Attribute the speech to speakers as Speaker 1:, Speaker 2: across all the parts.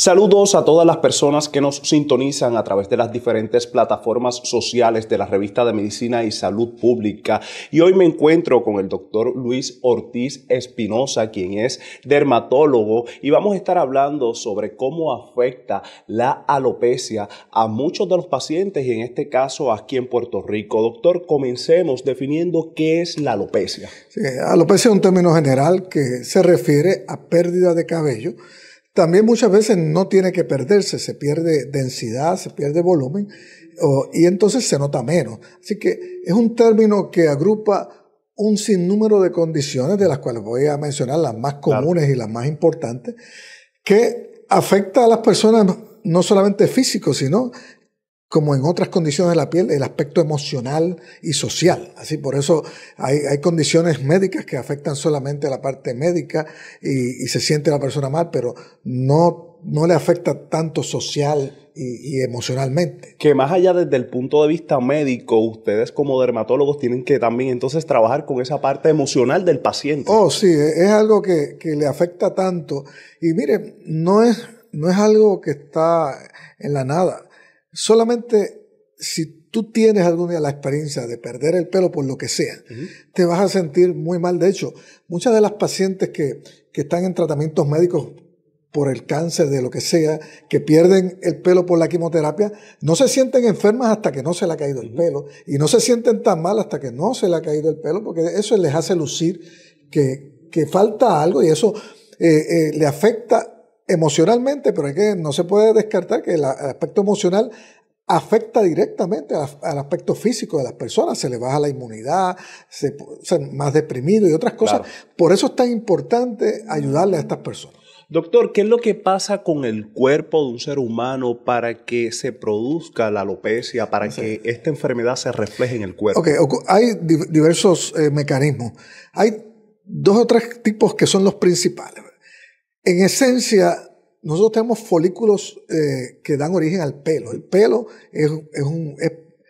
Speaker 1: Saludos a todas las personas que nos sintonizan a través de las diferentes plataformas sociales de la revista de Medicina y Salud Pública. Y hoy me encuentro con el doctor Luis Ortiz Espinosa, quien es dermatólogo, y vamos a estar hablando sobre cómo afecta la alopecia a muchos de los pacientes y en este caso aquí en Puerto Rico. Doctor, comencemos definiendo qué es la alopecia.
Speaker 2: Sí, alopecia es un término general que se refiere a pérdida de cabello también muchas veces no tiene que perderse, se pierde densidad, se pierde volumen y entonces se nota menos. Así que es un término que agrupa un sinnúmero de condiciones, de las cuales voy a mencionar las más comunes y las más importantes, que afecta a las personas no solamente físicos, sino como en otras condiciones de la piel, el aspecto emocional y social. Así, por eso hay, hay condiciones médicas que afectan solamente a la parte médica y, se siente la persona mal, pero no, no le afecta tanto social y, y, emocionalmente.
Speaker 1: Que más allá desde el punto de vista médico, ustedes como dermatólogos tienen que también entonces trabajar con esa parte emocional del paciente.
Speaker 2: Oh, sí, e, es algo que, que le afecta tanto. Y mire, no es, no es algo que está en la nada solamente si tú tienes algún día la experiencia de perder el pelo por lo que sea, te vas a sentir muy mal. De hecho, muchas de las pacientes que, están en tratamientos médicos por el cáncer, de lo que sea, que pierden el pelo por la quimioterapia, no se sienten enfermas hasta que no se le ha caído el pelo y no se sienten tan mal hasta que no se le ha caído el pelo, porque eso les hace lucir que, falta algo y eso eh, eh, le afecta emocionalmente, pero es que no se puede descartar que el aspecto emocional afecta directamente al aspecto físico de las personas, se le baja la inmunidad, se, se más deprimido y otras cosas. Por eso es tan importante ayudarle a estas personas.
Speaker 1: Doctor, ¿qué es lo que pasa con el cuerpo de un ser humano para que se produzca la alopecia, para que esta enfermedad se refleje en el cuerpo? Ok,
Speaker 2: hay diversos eh, mecanismos. Hay dos o tres tipos que son los principales. En esencia, nosotros tenemos folículos eh, que dan origen al pelo. El pelo es,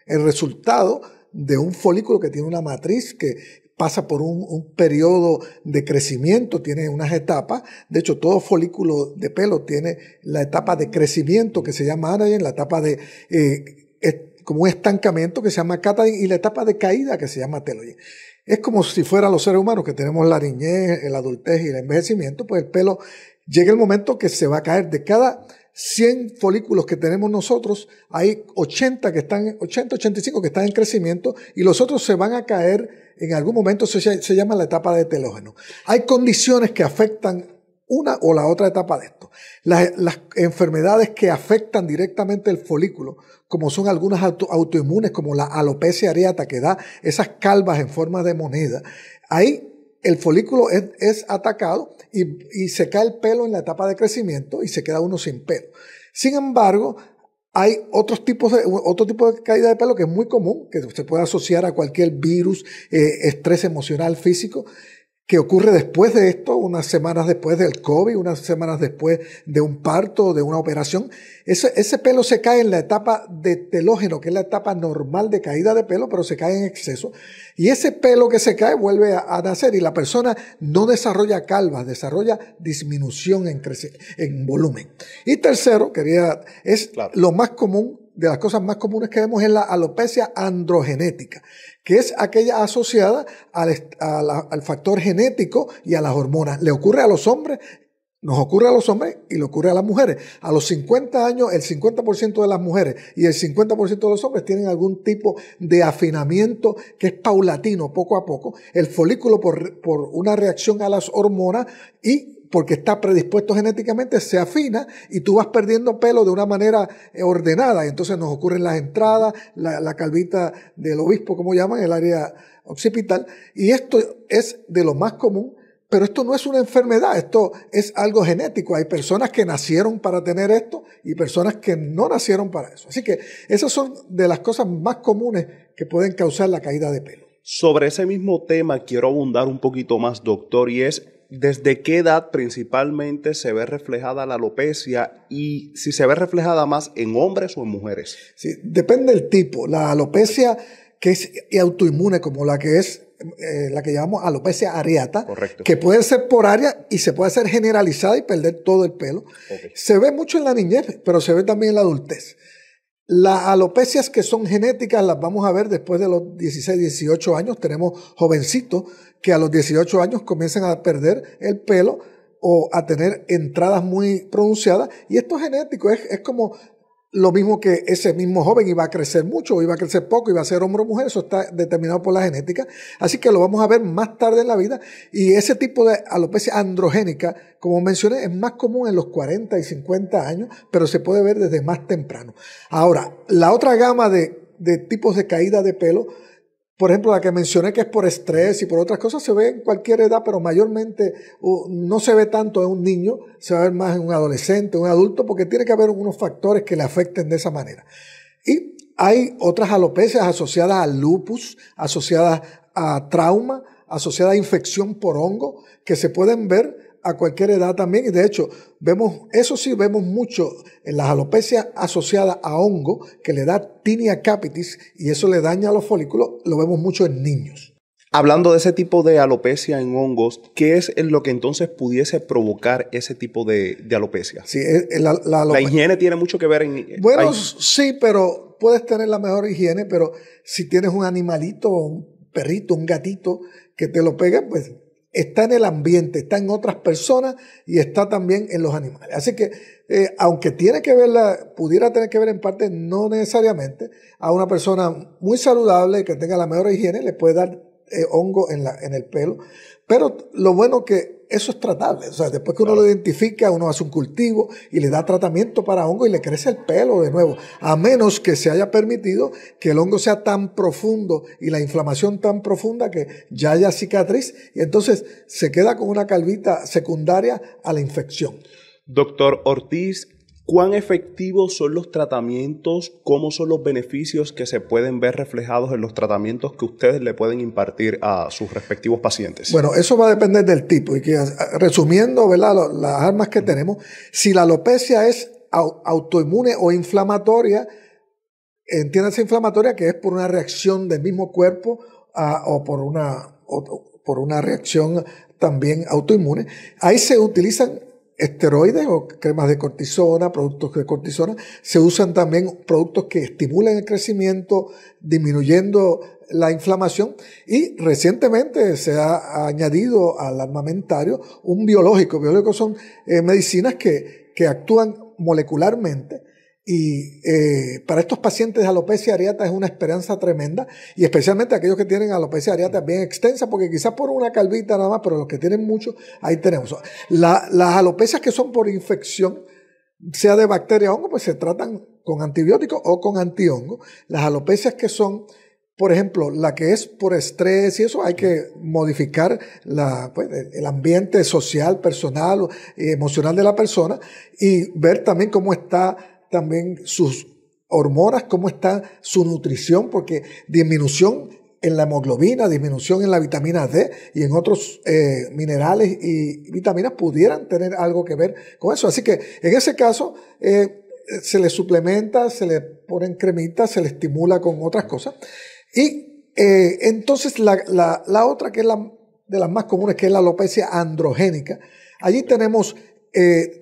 Speaker 2: el resultado de un folículo que tiene una matriz que pasa por un, periodo de crecimiento, tiene unas etapas. De hecho, todo folículo de pelo tiene la etapa de crecimiento que se llama anagen, la etapa de... Eh, como un estancamiento que se llama catagen y la etapa de caída que se llama telogen. Es como si fueran los seres humanos que tenemos la niñez, el adultez y el envejecimiento, pues el pelo llega el momento que se va a caer. De cada 100 folículos que tenemos nosotros, hay 80 que están, 80, 85 que están en crecimiento y los otros se van a caer en algún momento, se llama la etapa de telógeno. Hay condiciones que afectan una o la otra etapa de esto. Las, enfermedades que afectan directamente el folículo, como son algunas autoinmunes, como la alopecia areata, que da esas calvas en forma de moneda, ahí el folículo es, atacado y, se cae el pelo en la etapa de crecimiento y se queda uno sin pelo. Sin embargo, hay otros tipos de, otro tipo de caída de pelo que es muy común, que se puede asociar a cualquier virus, eh, estrés emocional, físico, que ocurre después de esto, unas semanas después del COVID, unas semanas después de un parto, de una operación. Ese, ese pelo se cae en la etapa de telógeno, que es la etapa normal de caída de pelo, pero se cae en exceso. Y ese pelo que se cae vuelve a, nacer y la persona no desarrolla calvas, desarrolla disminución en, en volumen. Y tercero, quería, es lo más común de las cosas más comunes que vemos es la alopecia androgenética, que es aquella asociada al, factor genético y a las hormonas. Le ocurre a los hombres nos ocurre a los hombres y le ocurre a las mujeres. A los 50 años, el 50% de las mujeres y el 50% de los hombres tienen algún tipo de afinamiento que es paulatino, poco a poco. El folículo por, por una reacción a las hormonas y porque está predispuesto genéticamente, se afina y tú vas perdiendo pelo de una manera eh, ordenada. entonces nos ocurren las entradas, la, la calvita del obispo, como llaman, el área occipital. Y esto es de lo más común. Pero esto no es una enfermedad, esto es algo genético. Hay personas que nacieron para tener esto y personas que no nacieron para eso. Así que esas son de las cosas más comunes que pueden causar la caída de pelo.
Speaker 1: Sobre ese mismo tema quiero abundar un poquito más, doctor, y es desde qué edad principalmente se ve reflejada la alopecia y si se ve reflejada más en hombres o en mujeres.
Speaker 2: depende del tipo. La alopecia que es autoinmune, como la que es eh, la que llamamos alopecia areata, que puede ser por área y se puede ser generalizada y perder todo el pelo. Se ve mucho en la niñez, pero se ve también en la adultez. Las alopecias que son genéticas las vamos a ver después de los 16, 18 años. Tenemos jovencitos que a los 18 años comienzan a perder el pelo o a tener entradas muy pronunciadas. Y esto es genético, es, es como lo mismo que ese mismo joven iba a crecer mucho, o iba a crecer poco, iba a ser hombre o mujer, eso está determinado por la genética. Así que lo vamos a ver más tarde en la vida. Y ese tipo de alopecia androgénica, como mencioné, es más común en los 40 y 50 años, pero se puede ver desde más temprano. Ahora, la otra gama de, de tipos de caída de pelo por ejemplo, la que mencioné que es por estrés y por otras cosas, se ve en cualquier edad, pero mayormente uh, no se ve tanto en un niño, se va a ver más en un adolescente, un adulto, porque tiene que haber unos factores que le afecten de esa manera. Y hay otras alopecias asociadas al lupus, asociadas a trauma, asociadas a infección por hongo, que se pueden ver a cualquier edad también. Y de hecho, vemos, eso sí vemos mucho en las alopecias asociadas a hongo, que le da tinea capitis y eso le daña a los folículos, lo vemos mucho en niños.
Speaker 1: Hablando de ese tipo de alopecia en hongos, ¿qué es lo que entonces pudiese provocar ese tipo de, alopecia? la, higiene tiene mucho que ver en... Eh, bueno,
Speaker 2: sí, pero puedes tener la mejor higiene, pero si tienes un animalito, un perrito, un gatito que te lo pega, pues está en el ambiente, está en otras personas y está también en los animales. Así que, eh, aunque tiene que verla, pudiera tener que ver en parte, no necesariamente, a una persona muy saludable que tenga la mejor higiene le puede dar eh, hongo en, la, en el pelo. Pero lo bueno que eso es tratable. O sea, después que uno lo identifica, uno hace un cultivo y le da tratamiento para hongo y le crece el pelo de nuevo. A menos que se haya permitido que el hongo sea tan profundo y la inflamación tan profunda que ya haya cicatriz y entonces se queda con una calvita secundaria a la infección.
Speaker 1: Doctor Ortiz ¿Cuán efectivos son los tratamientos? ¿Cómo son los beneficios que se pueden ver reflejados en los tratamientos que ustedes le pueden impartir a sus respectivos pacientes? Bueno, eso
Speaker 2: va a depender del tipo. Y que, resumiendo, ¿verdad? Las armas que tenemos, si la alopecia es autoinmune o inflamatoria, entiéndase inflamatoria que es por una reacción del mismo cuerpo o por una, o por una reacción también autoinmune, ahí se utilizan esteroides o cremas de cortisona, productos de cortisona. Se usan también productos que estimulan el crecimiento, disminuyendo la inflamación. Y recientemente se ha añadido al armamentario un biológico. Biológicos son eh, medicinas que, que actúan molecularmente y eh, para estos pacientes alopecia areata es una esperanza tremenda, y especialmente aquellos que tienen alopecia areata bien extensa, porque quizás por una calvita nada más, pero los que tienen mucho, ahí tenemos. las alopecias que son por infección, sea de bacteria o hongo, pues se tratan con antibióticos o con antihongo. Las alopecias que son, por ejemplo, la que es por estrés y eso, hay que modificar la, pues, el ambiente social, personal, eh, emocional de la persona y ver también cómo está también sus hormonas, cómo está su nutrición, porque disminución en la hemoglobina, disminución en la vitamina D y en otros eh, minerales y vitaminas pudieran tener algo que ver con eso. Así que en ese caso eh, se le suplementa, se le ponen cremitas, se le estimula con otras cosas. Y eh, entonces la, la, otra que es la, de las más comunes, que es la alopecia androgénica, allí tenemos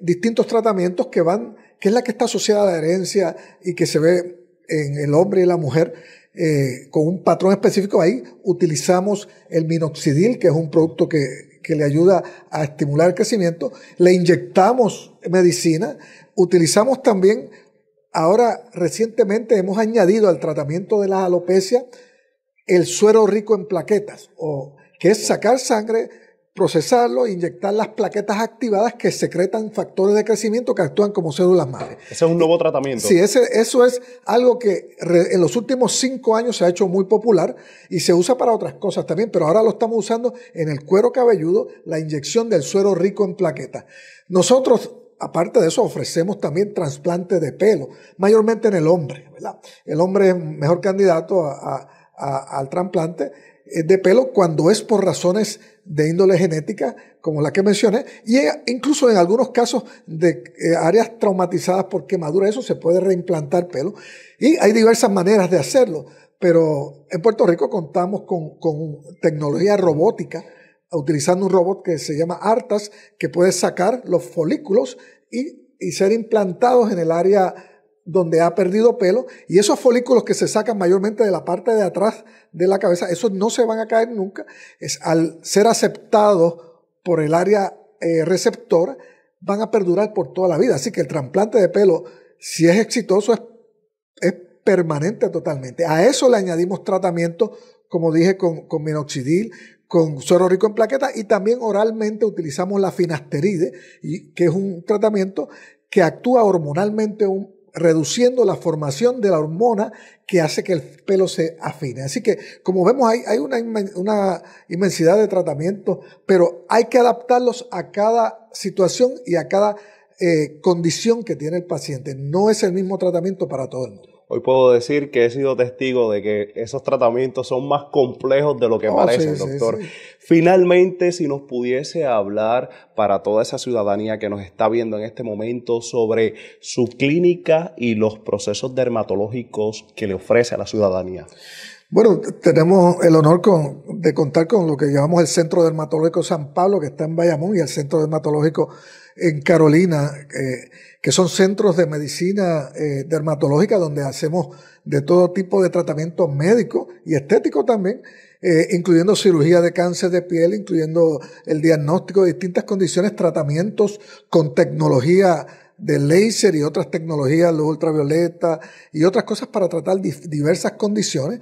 Speaker 2: distintos tratamientos que van que es la que está asociada a la herencia y que se ve en el hombre y la mujer, eh, con un patrón específico ahí, utilizamos el minoxidil, que es un producto que, que le ayuda a estimular el crecimiento, le inyectamos medicina, utilizamos también, ahora recientemente hemos añadido al tratamiento de la alopecia el suero rico en plaquetas, o, que es sacar sangre procesarlo e inyectar las plaquetas activadas que secretan factores de crecimiento que actúan como células madre.
Speaker 1: Ese es un nuevo tratamiento. Sí,
Speaker 2: ese, eso es algo que en los últimos cinco años se ha hecho muy popular y se usa para otras cosas también, pero ahora lo estamos usando en el cuero cabelludo, la inyección del suero rico en plaquetas. Nosotros aparte de eso, ofrecemos también trasplante de pelo, mayormente en el hombre, El hombre es mejor candidato al trasplante eh, de pelo cuando es por razones de índole genética, como la que mencioné, y incluso en algunos casos de eh, áreas traumatizadas por quemadura, eso se puede reimplantar pelo. Y hay diversas maneras de hacerlo, pero en Puerto Rico contamos con, tecnología robótica, utilizando un robot que se llama Artas, que puede sacar los folículos y, y ser implantados en el área donde ha perdido pelo y esos folículos que se sacan mayormente de la parte de atrás de la cabeza, esos no se van a caer nunca, es, al ser aceptados por el área receptor, eh, receptora, van a perdurar por toda la vida. Así que el trasplante de pelo, si es exitoso, es, permanente totalmente. A eso le añadimos tratamiento, como dije, con, minoxidil, con suero rico en plaquetas y también oralmente utilizamos la finasteride, que es un tratamiento que actúa hormonalmente un, reduciendo la formación de la hormona que hace que el pelo se afine. Así que, como vemos, hay, una, inmensidad de tratamientos, pero hay que adaptarlos a cada situación y a cada eh, condición que tiene el paciente. No es el mismo tratamiento para todo el mundo
Speaker 1: hoy puedo decir que he sido testigo de que esos tratamientos son más complejos de lo que oh, parece parecen, doctor. Finalmente, si nos pudiese hablar para toda esa ciudadanía que nos está viendo en este momento sobre su clínica y los procesos dermatológicos que le ofrece a la ciudadanía.
Speaker 2: Bueno, tenemos el honor de contar con lo que llamamos el Centro Dermatológico San Pablo, que está en Bayamón, y el Centro Dermatológico en Carolina, eh, que son centros de medicina eh, dermatológica donde hacemos de todo tipo de tratamientos médicos y estéticos también, eh, incluyendo cirugía de cáncer de piel, incluyendo el diagnóstico de distintas condiciones, tratamientos con tecnología de láser y otras tecnologías, luz ultravioleta y otras cosas para tratar diversas condiciones.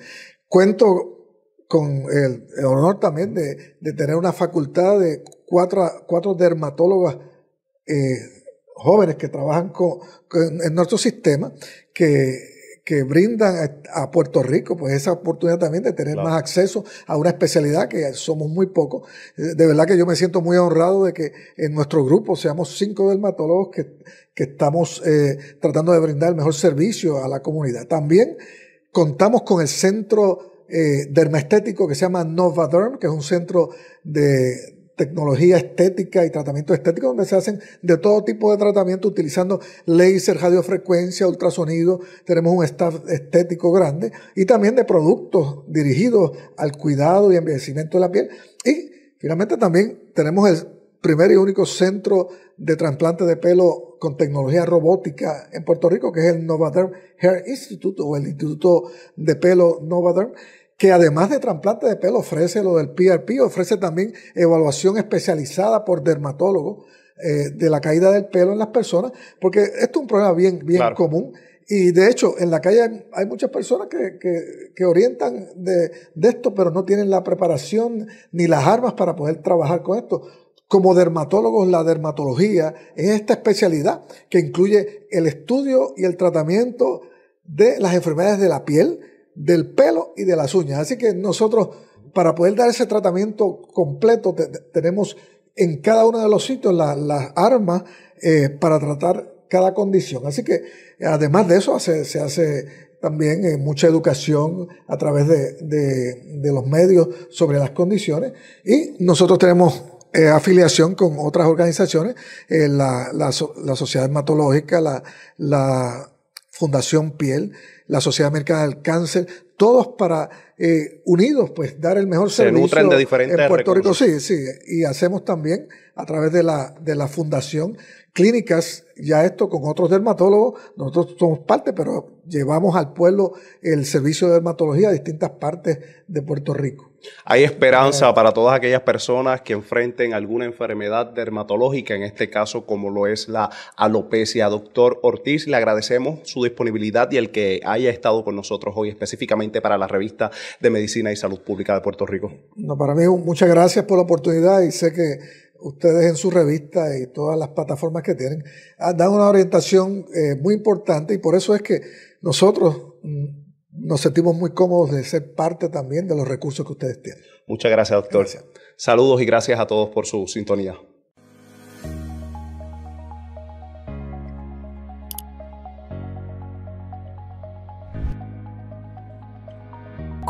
Speaker 2: Cuento con el, honor también de, tener una facultad de cuatro, cuatro dermatólogas eh, jóvenes que trabajan en nuestro sistema, que brindan a Puerto Rico pues esa oportunidad también de tener más acceso a una especialidad que somos muy pocos. Eh, de verdad que yo me siento muy honrado de que en nuestro grupo seamos cinco dermatólogos que, estamos eh, tratando de brindar el mejor servicio a la comunidad. También contamos con el centro eh, dermaestético que se llama Nova Derm que es un centro de, tecnología estética y tratamiento estético, donde se hacen de todo tipo de tratamiento utilizando láser, radiofrecuencia, ultrasonido. Tenemos un staff estético grande y también de productos dirigidos al cuidado y envejecimiento de la piel. Y finalmente también tenemos el primer y único centro de trasplante de pelo con tecnología robótica en Puerto Rico, que es el Novaderm Hair Institute o el Instituto de Pelo Novaderm que además de trasplante de pelo ofrece lo del PRP, ofrece también evaluación especializada por dermatólogo eh, de la caída del pelo en las personas, porque esto es un problema bien, común. Y de hecho, en la calle hay muchas personas que, orientan de, de esto, pero no tienen la preparación ni las armas para poder trabajar con esto como dermatólogos la dermatología es esta especialidad que incluye el estudio y el tratamiento de las enfermedades de la piel, del pelo y de las uñas. Así que nosotros, para poder dar ese tratamiento completo, tenemos en cada uno de los sitios las armas eh, para tratar cada condición. Así que, además de eso, se hace también eh, mucha educación a través de, los medios sobre las condiciones y nosotros tenemos eh, afiliación con otras organizaciones, la, la, Sociedad Hematológica, la, la Fundación Piel, la Sociedad Americana del Cáncer, todos para eh, unidos, pues dar el mejor Se servicio de diferentes en Puerto Rico, sí, sí, y hacemos también a través de la de la fundación clínicas, ya esto con otros dermatólogos, nosotros somos parte, pero llevamos al pueblo el servicio de dermatología a distintas partes de Puerto Rico.
Speaker 1: Hay esperanza eh, para todas aquellas personas que enfrenten alguna enfermedad dermatológica, en este caso como lo es la alopecia. Doctor Ortiz, le agradecemos su disponibilidad y el que haya estado con nosotros hoy específicamente para la revista de Medicina y Salud Pública de Puerto Rico.
Speaker 2: No, para mí, muchas gracias por la oportunidad y sé que ustedes en su revista y todas las plataformas que tienen, ah, dan una orientación eh, muy importante y por eso es que nosotros mm, nos sentimos muy cómodos de ser parte también de los recursos que ustedes
Speaker 1: tienen. Muchas gracias, doctor. Saludos y gracias a todos por su sintonía.